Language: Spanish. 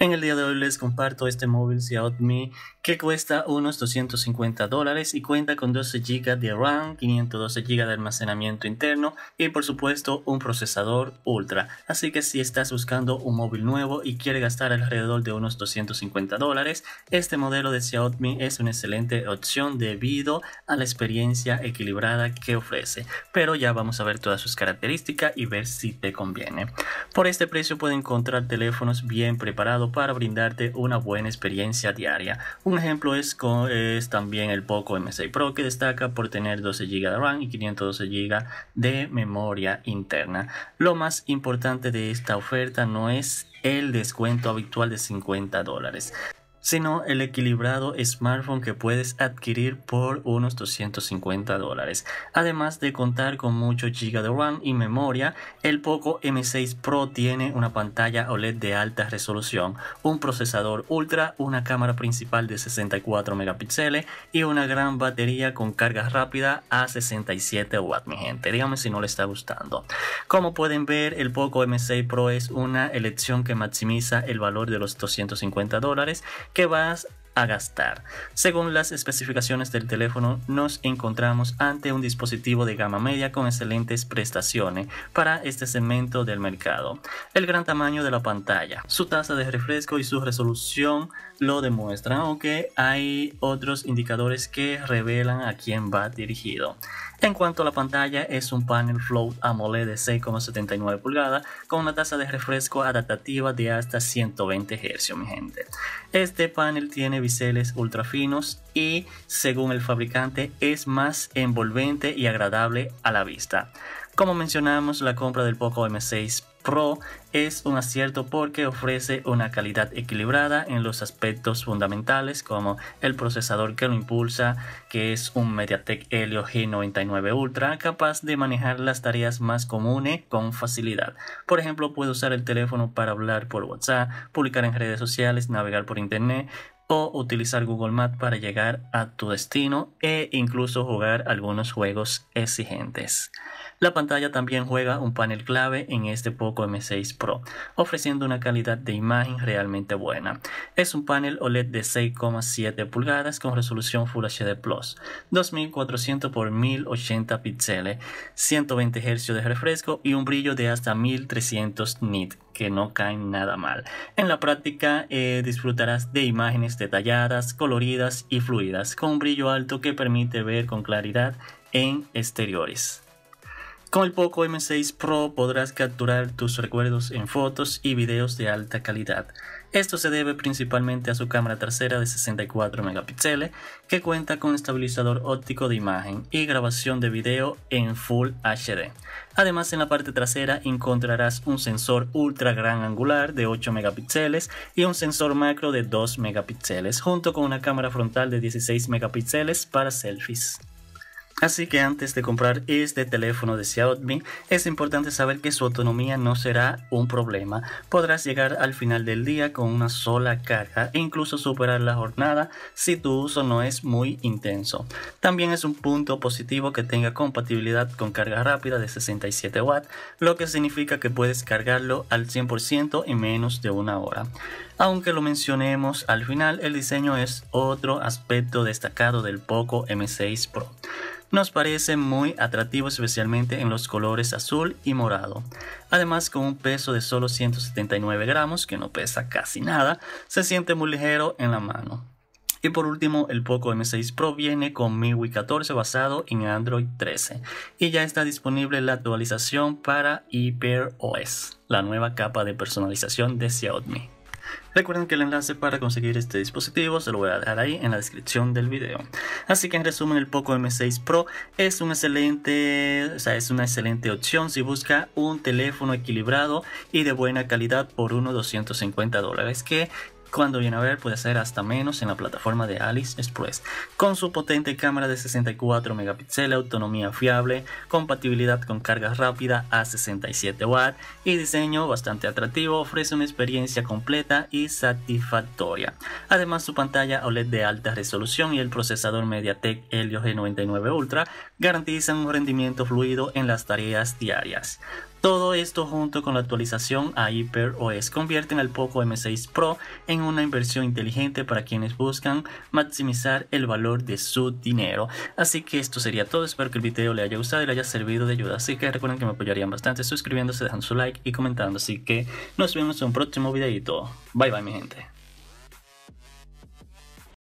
En el día de hoy les comparto este móvil Xiaomi que cuesta unos 250 dólares y cuenta con 12 GB de RAM, 512 GB de almacenamiento interno y por supuesto un procesador ultra. Así que si estás buscando un móvil nuevo y quieres gastar alrededor de unos 250 dólares, este modelo de Xiaomi es una excelente opción debido a la experiencia equilibrada que ofrece. Pero ya vamos a ver todas sus características y ver si te conviene. Por este precio puedes encontrar teléfonos bien preparados para brindarte una buena experiencia diaria. Un ejemplo es, es también el Poco M6 Pro que destaca por tener 12 GB de RAM y 512 GB de memoria interna. Lo más importante de esta oferta no es el descuento habitual de 50 dólares sino el equilibrado smartphone que puedes adquirir por unos 250 dólares. Además de contar con mucho GB de RAM y memoria, el Poco M6 Pro tiene una pantalla OLED de alta resolución, un procesador ultra, una cámara principal de 64 megapíxeles y una gran batería con carga rápida a 67 watts, mi gente. Dígame si no le está gustando. Como pueden ver, el Poco M6 Pro es una elección que maximiza el valor de los 250 dólares qué vas gastar. Según las especificaciones del teléfono, nos encontramos ante un dispositivo de gama media con excelentes prestaciones para este segmento del mercado. El gran tamaño de la pantalla, su tasa de refresco y su resolución lo demuestran, aunque hay otros indicadores que revelan a quién va dirigido. En cuanto a la pantalla, es un panel float AMOLED de 6,79 pulgadas con una tasa de refresco adaptativa de hasta 120 Hz, mi gente. Este panel tiene ultra finos y, según el fabricante, es más envolvente y agradable a la vista. Como mencionamos, la compra del Poco M6 Pro es un acierto porque ofrece una calidad equilibrada en los aspectos fundamentales como el procesador que lo impulsa, que es un MediaTek Helio G99 Ultra capaz de manejar las tareas más comunes con facilidad. Por ejemplo, puede usar el teléfono para hablar por WhatsApp, publicar en redes sociales, navegar por internet, o utilizar Google Maps para llegar a tu destino e incluso jugar algunos juegos exigentes. La pantalla también juega un panel clave en este Poco M6 Pro, ofreciendo una calidad de imagen realmente buena. Es un panel OLED de 6,7 pulgadas con resolución Full HD Plus, 2400 x 1080 píxeles, 120 Hz de refresco y un brillo de hasta 1300 nit que no caen nada mal. En la práctica eh, disfrutarás de imágenes detalladas, coloridas y fluidas, con un brillo alto que permite ver con claridad en exteriores. Con el Poco M6 Pro podrás capturar tus recuerdos en fotos y videos de alta calidad. Esto se debe principalmente a su cámara trasera de 64 megapíxeles que cuenta con estabilizador óptico de imagen y grabación de video en Full HD. Además en la parte trasera encontrarás un sensor ultra gran angular de 8 megapíxeles y un sensor macro de 2 megapíxeles junto con una cámara frontal de 16 megapíxeles para selfies. Así que antes de comprar este teléfono de Xiaomi, es importante saber que su autonomía no será un problema. Podrás llegar al final del día con una sola carga e incluso superar la jornada si tu uso no es muy intenso. También es un punto positivo que tenga compatibilidad con carga rápida de 67 w lo que significa que puedes cargarlo al 100% en menos de una hora. Aunque lo mencionemos al final, el diseño es otro aspecto destacado del Poco M6 Pro. Nos parece muy atractivo especialmente en los colores azul y morado. Además con un peso de solo 179 gramos, que no pesa casi nada, se siente muy ligero en la mano. Y por último, el Poco M6 Pro viene con MIUI 14 basado en Android 13 y ya está disponible la actualización para HyperOS, la nueva capa de personalización de Xiaomi. Recuerden que el enlace para conseguir este dispositivo se lo voy a dejar ahí en la descripción del video. Así que en resumen el Poco M6 Pro es un excelente, o sea, es una excelente opción si busca un teléfono equilibrado y de buena calidad por unos 250 dólares cuando viene a ver puede ser hasta menos en la plataforma de Alice Express, con su potente cámara de 64 megapíxeles, autonomía fiable, compatibilidad con carga rápida a 67 w y diseño bastante atractivo, ofrece una experiencia completa y satisfactoria. Además su pantalla OLED de alta resolución y el procesador MediaTek Helio G99 Ultra garantizan un rendimiento fluido en las tareas diarias. Todo esto junto con la actualización a HyperOS convierten al Poco M6 Pro en una inversión inteligente para quienes buscan maximizar el valor de su dinero. Así que esto sería todo, espero que el video le haya gustado y le haya servido de ayuda. Así que recuerden que me apoyarían bastante suscribiéndose, dejando su like y comentando. Así que nos vemos en un próximo videito. Bye bye mi gente.